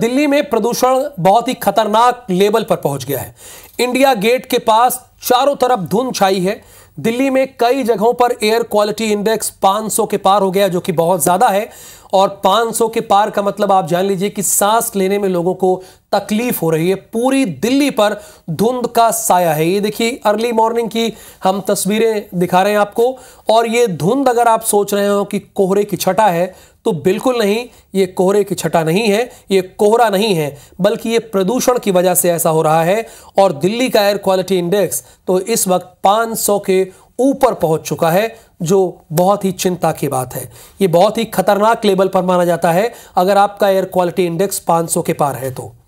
दिल्ली में प्रदूषण बहुत ही खतरनाक लेवल पर पहुंच गया है इंडिया गेट के पास चारों तरफ धुंध छाई है दिल्ली में कई जगहों पर एयर क्वालिटी इंडेक्स 500 के पार हो गया जो कि बहुत ज़्यादा है और 500 के पार का मतलब आप जान लीजिए कि सांस लेने में लोगों को तकलीफ हो रही है पूरी दिल्ली पर धुंध का साया है ये देखिए अर्ली मॉर्निंग की हम तस्वीरें दिखा रहे हैं आपको और ये धुंध अगर आप सोच रहे हो कि कोहरे की छटा है तो बिल्कुल नहीं ये कोहरे की छटा नहीं है ये कोहरा नहीं है बल्कि ये प्रदूषण की वजह से ऐसा हो रहा है और दिल्ली का एयर क्वालिटी इंडेक्स तो इस वक्त 500 के ऊपर पहुंच चुका है जो बहुत ही चिंता की बात है ये बहुत ही खतरनाक लेवल पर माना जाता है अगर आपका एयर क्वालिटी इंडेक्स 500 के पार है तो